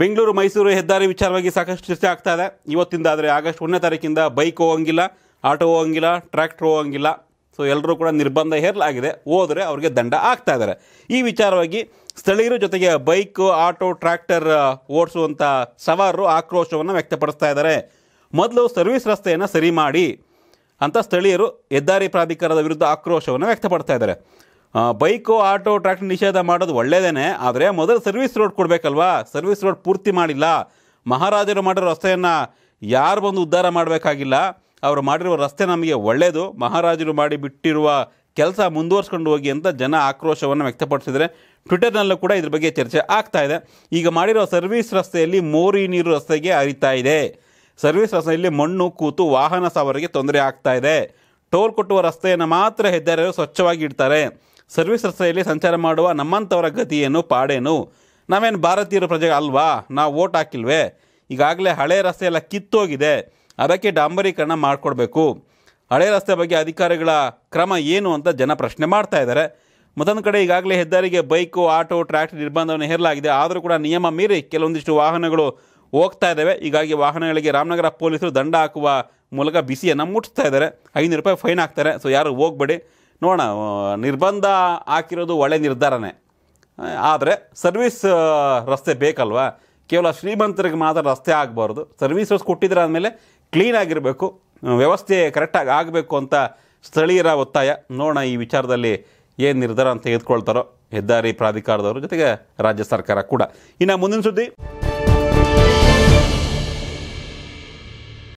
ಬೆಂಗಳೂರು ಮೈಸೂರು ಹೆದ್ದಾರಿ ವಿಚಾರವಾಗಿ ಸಾಕಷ್ಟು ಚರ್ಚೆ ಆಗ್ತಾ ಇದೆ ಇವತ್ತಿಂದ ಆದರೆ ಆಗಸ್ಟ್ ಒಂದನೇ ತಾರೀಕಿಂದ ಬೈಕ್ ಹೋಗಂಗಿಲ್ಲ ಆಟೋ ಹೋಗಂಗಿಲ್ಲ ಟ್ರ್ಯಾಕ್ಟರ್ ಹೋಗಂಗಿಲ್ಲ ಸೊ ಎಲ್ಲರೂ ಕೂಡ ನಿರ್ಬಂಧ ಹೇರಲಾಗಿದೆ ಹೋದರೆ ಅವ್ರಿಗೆ ದಂಡ ಆಗ್ತಾ ಇದ್ದಾರೆ ಈ ವಿಚಾರವಾಗಿ ಸ್ಥಳೀಯರ ಜೊತೆಗೆ ಬೈಕ್ ಆಟೋ ಟ್ರ್ಯಾಕ್ಟರ್ ಓಡಿಸುವಂಥ ಸವಾರರು ಆಕ್ರೋಶವನ್ನು ವ್ಯಕ್ತಪಡಿಸ್ತಾ ಇದ್ದಾರೆ ಮೊದಲು ಸರ್ವಿಸ್ ರಸ್ತೆಯನ್ನು ಸರಿ ಮಾಡಿ ಅಂತ ಸ್ಥಳೀಯರು ಹೆದ್ದಾರಿ ಪ್ರಾಧಿಕಾರದ ವಿರುದ್ಧ ಆಕ್ರೋಶವನ್ನು ವ್ಯಕ್ತಪಡ್ತಾ ಇದ್ದಾರೆ ಬೈಕು ಆಟೋ ಟ್ರ್ಯಾಕ್ಟರ್ ನಿಷೇಧ ಮಾಡೋದು ಒಳ್ಳೆಯದೇ ಆದರೆ ಮೊದಲು ಸರ್ವಿಸ್ ರೋಡ್ ಕೊಡಬೇಕಲ್ವಾ ಸರ್ವಿಸ್ ರೋಡ್ ಪೂರ್ತಿ ಮಾಡಿಲ್ಲ ಮಹಾರಾಜರು ಮಾಡಿರೋ ರಸ್ತೆಯನ್ನು ಯಾರು ಬಂದು ಉದ್ಧಾರ ಮಾಡಬೇಕಾಗಿಲ್ಲ ಅವರು ಮಾಡಿರುವ ರಸ್ತೆ ನಮಗೆ ಒಳ್ಳೆಯದು ಮಹಾರಾಜರು ಮಾಡಿ ಬಿಟ್ಟಿರುವ ಕೆಲಸ ಮುಂದುವರ್ಸ್ಕೊಂಡು ಹೋಗಿ ಅಂತ ಜನ ಆಕ್ರೋಶವನ್ನು ವ್ಯಕ್ತಪಡಿಸಿದರೆ ಟ್ವಿಟರ್ನಲ್ಲೂ ಕೂಡ ಇದ್ರ ಬಗ್ಗೆ ಚರ್ಚೆ ಆಗ್ತಾ ಇದೆ ಈಗ ಮಾಡಿರೋ ಸರ್ವಿಸ್ ರಸ್ತೆಯಲ್ಲಿ ಮೋರಿ ನೀರು ರಸ್ತೆಗೆ ಅರಿತಾ ಇದೆ ಸರ್ವಿಸ್ ರಸ್ತೆಯಲ್ಲಿ ಮಣ್ಣು ಕೂತು ವಾಹನ ಸವಾರಿಗೆ ತೊಂದರೆ ಆಗ್ತಾ ಇದೆ ಟೋಲ್ ಕೊಟ್ಟುವ ರಸ್ತೆಯನ್ನು ಮಾತ್ರ ಹೆದ್ದಾರಿಯರು ಸ್ವಚ್ಛವಾಗಿ ಇಡ್ತಾರೆ ಸರ್ವಿಸ್ ರಸ್ತೆಯಲ್ಲಿ ಸಂಚಾರ ಮಾಡುವ ನಮ್ಮಂಥವರ ಗತಿಯೇನು ಪಾಡೇನು ನಾವೇನು ಭಾರತೀಯರ ಪ್ರಜೆ ಅಲ್ವಾ ನಾವು ಓಟ್ ಹಾಕಿಲ್ವೇ ಈಗಾಗಲೇ ಹಳೆ ರಸ್ತೆ ಎಲ್ಲ ಕಿತ್ತೋಗಿದೆ ಅದಕ್ಕೆ ಡಾಂಬರೀಕರಣ ಮಾಡಿಕೊಡ್ಬೇಕು ಹಳೆ ರಸ್ತೆ ಬಗ್ಗೆ ಅಧಿಕಾರಿಗಳ ಕ್ರಮ ಏನು ಅಂತ ಜನ ಪ್ರಶ್ನೆ ಮಾಡ್ತಾ ಇದ್ದಾರೆ ಮತ್ತೊಂದು ಕಡೆ ಈಗಾಗಲೇ ಹೆದ್ದಾರಿಗೆ ಬೈಕು ಆಟೋ ಟ್ರ್ಯಾಕ್ಟರ್ ನಿರ್ಬಂಧವನ್ನು ಹೇರಲಾಗಿದೆ ಆದರೂ ಕೂಡ ನಿಯಮ ಮೀರಿ ಕೆಲವೊಂದಿಷ್ಟು ವಾಹನಗಳು ಹೋಗ್ತಾ ಇದ್ದಾವೆ ಹೀಗಾಗಿ ವಾಹನಗಳಿಗೆ ರಾಮನಗರ ಪೊಲೀಸರು ದಂಡ ಹಾಕುವ ಮೂಲಕ ಬಿಸಿಯನ್ನು ಮುಟ್ಟಿಸ್ತಾ ಇದ್ದಾರೆ ಐನೂರು ರೂಪಾಯಿ ಫೈನ್ ಹಾಕ್ತಾರೆ ಸೊ ಯಾರು ಹೋಗಬೇಡಿ ನೋಡೋಣ ನಿರ್ಬಂಧ ಹಾಕಿರೋದು ಒಳ್ಳೆ ನಿರ್ಧಾರನೇ ಆದರೆ ಸರ್ವಿಸ್ ರಸ್ತೆ ಬೇಕಲ್ವಾ ಕೇವಲ ಶ್ರೀಮಂತರಿಗೆ ಮಾತ್ರ ರಸ್ತೆ ಆಗಬಾರ್ದು ಸರ್ವಿಸ್ ಕೊಟ್ಟಿದ್ರೆ ಆದಮೇಲೆ ಕ್ಲೀನಾಗಿರಬೇಕು ವ್ಯವಸ್ಥೆ ಕರೆಕ್ಟಾಗಿ ಆಗಬೇಕು ಅಂತ ಸ್ಥಳೀಯರ ಒತ್ತಾಯ ನೋಡೋಣ ಈ ವಿಚಾರದಲ್ಲಿ ಏನು ನಿರ್ಧಾರ ಅಂತ ತೆಗೆದುಕೊಳ್ತಾರೋ ಹೆದ್ದಾರಿ ಪ್ರಾಧಿಕಾರದವರು ಜೊತೆಗೆ ರಾಜ್ಯ ಸರ್ಕಾರ ಕೂಡ ಇನ್ನು ಮುಂದಿನ ಸುದ್ದಿ